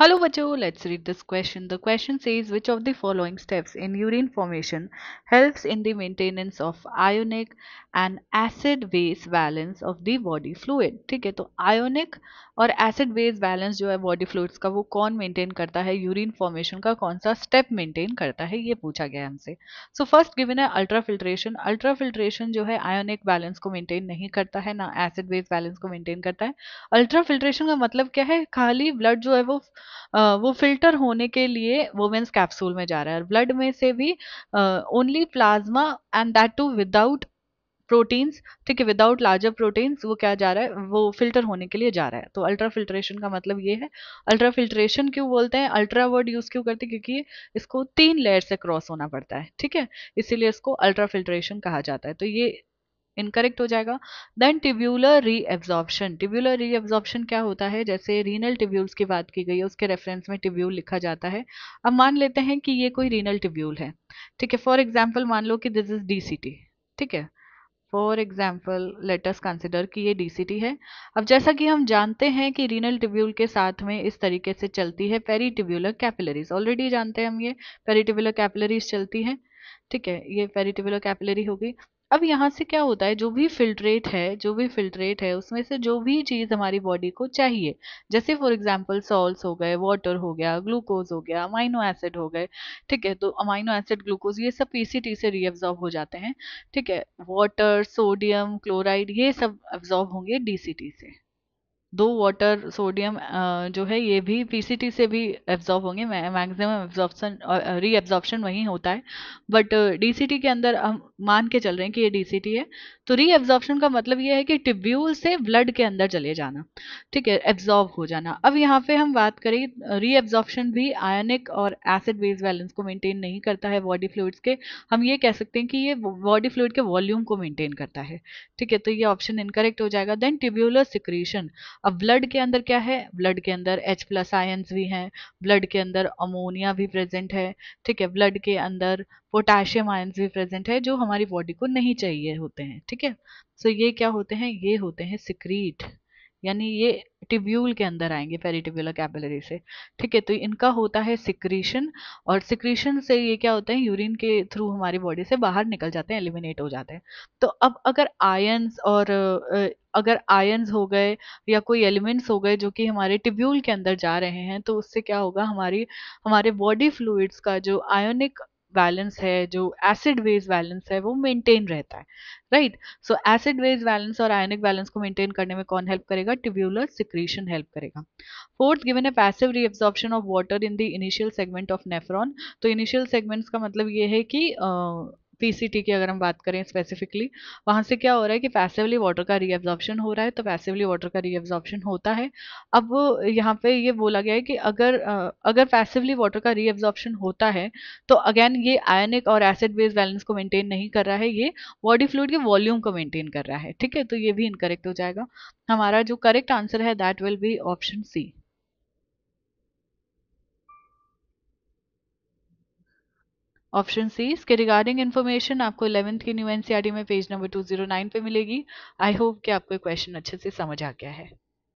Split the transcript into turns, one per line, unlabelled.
Hello Bacho, let's read this question. The question says which of the following steps in urine formation helps in the maintenance of ionic and acid base balance of the body fluid. ठीक है तो ionic और acid base balance जो है body fluids का वो कौन maintain करता है urine formation का कौन सा step maintain करता है ये पूछा गया हमसे So first given है ultrafiltration. Ultrafiltration जो है ionic balance को maintain नहीं करता है ना acid base balance को maintain करता है. Ultrafiltration का मतलब क्या है खाली blood जो है वो वो फिल्टर होने के लिए वोमेन्स कैप्सूल में जा रहा है और ब्लड में से भी only plasma and that too without proteins ठीक है विदाउट लार्जर प्रोटीन्स वो क्या जा रहा है वो फिल्टर होने के लिए जा रहा है तो अल्ट्रा फिल्ट्रेशन का मतलब ये है अल्ट्रा फिल्ट्रेशन क्यों बोलते हैं अल्ट्रा वर्ड यूज क्यों करते हैं क्योंकि इसको तीन लेयर से क्रॉस होना पड़ता है ठीक है इसीलिए इसको अल्ट्रा फिल्ट्रेशन कहा जाता है तो ये इनकरेक्ट हो जाएगा then tubular reabsorption tubular reabsorption क्या होता है जैसे रीनल टिब्यूल्स की बात की गई है उसके रेफरेंस में टिब्यूल लिखा जाता है अब मान लेते हैं कि ये कोई रीनल टिब्यूल है ठीक है फॉर एग्जाम्पल मान लो कि दिस इज डी ठीक है फॉर एग्जाम्पल लेटस कंसिडर कि ये डीसीटी है अब जैसा कि हम जानते हैं कि रीनल टिब्यूल के साथ में इस तरीके से चलती है पेरीटिब्यूलर कैपिलरीज ऑलरेडी जानते हैं हम ये पेरीटिब्यूलर कैपिलरीज चलती हैं ठीक है ये पेरीटिब्यूलर कैपिलरी होगी अब यहाँ से क्या होता है जो भी फिल्ट्रेट है जो भी फिल्ट्रेट है उसमें से जो भी चीज़ हमारी बॉडी को चाहिए जैसे फॉर एग्जांपल सॉल्ट हो गए वाटर हो गया ग्लूकोज हो गया अमाइनो एसिड हो गए ठीक है तो अमाइनो एसिड ग्लूकोज ये सब पीसीटी से रीअब्जॉर्ब हो जाते हैं ठीक है वाटर सोडियम क्लोराइड ये सब एब्जॉर्ब होंगे डी से दो वाटर सोडियम जो है ये भी पीसीटी से भी एब्जॉर्ब होंगे मैक्सिमम एब्जॉर्बन री एब्जॉर्प्शन वहीं होता है बट डीसीटी के अंदर हम मान के चल रहे हैं कि ये डीसीटी है तो री एब्जॉर्प्शन का मतलब ये है कि टिब्यूल से ब्लड के अंदर चले जाना ठीक है एब्जॉर्ब हो जाना अब यहाँ पे हम बात करें री एब्जॉर्प्शन भी आयनिक और एसिड बेस बैलेंस को मेंटेन नहीं करता है बॉडी फ्लूड्स के हम ये कह सकते हैं कि ये बॉडी फ्लूड के वॉल्यूम को मेंटेन करता है ठीक है तो ये ऑप्शन इनकरेक्ट हो जाएगा देन टिब्यूलर सिक्रीशन अब ब्लड के अंदर क्या है ब्लड के अंदर एच प्लस आयन्स भी हैं ब्लड के अंदर अमोनिया भी प्रेजेंट है ठीक है ब्लड के अंदर पोटाशियम आयन्स भी प्रेजेंट है जो हमारी बॉडी को नहीं चाहिए होते हैं ठीक है सो ये क्या होते हैं ये होते हैं सिक्रीट यानी ये टिब्यूल के अंदर आएंगे पेरिटिब्यूलर कैपिलरी से ठीक है तो इनका होता है सिक्रीशन और सिक्रीशन से ये क्या होता है यूरिन के थ्रू हमारी बॉडी से बाहर निकल जाते हैं एलिमिनेट हो जाते हैं तो अब अगर आयन्स और अगर आयन्स हो गए या कोई एलिमेंट्स हो गए जो कि हमारे टिब्यूल के अंदर जा रहे हैं तो उससे क्या होगा हमारी हमारे बॉडी फ्लूइड्स का जो आयोनिक बैलेंस है जो एसिड वेज बैलेंस है वो मेंटेन रहता है right so acid base balance और आयनिक बैलेंस को मेंटेन करने में कौन हेल्प करेगा ट्यूब्यूलर सिक्रीशन हेल्प करेगा फोर्थ गिवन है passive reabsorption of water in the initial segment of nephron तो इनिशियल सेगमेंट्स का मतलब ये है कि uh, पीसीटी की अगर हम बात करें स्पेसिफिकली वहाँ से क्या हो रहा है कि पैसिवली वाटर का रीअब्जॉर्प्शन हो रहा है तो पैसिवली वाटर का रीअब्जॉर्प्शन होता है अब यहाँ पे ये बोला गया है कि अगर अगर पैसिवली वाटर का रीअब्जॉर्प्शन होता है तो अगेन ये आयनिक और एसिड बेस बैलेंस को मेंटेन नहीं कर रहा है ये बॉडी फ्लूड के वॉल्यूम को मेंटेन कर रहा है ठीक है तो ये भी इनकरेक्ट हो जाएगा हमारा जो करेक्ट आंसर है that will be option C option C इसके रिगार्डिंग इन्फॉर्मेशन आपको इलेवंथ की न्यू एनसीईआरटी e में page number two zero nine पे मिलेगी आई होप कि आपको क्वेश्चन अच्छे से समझ आ गया है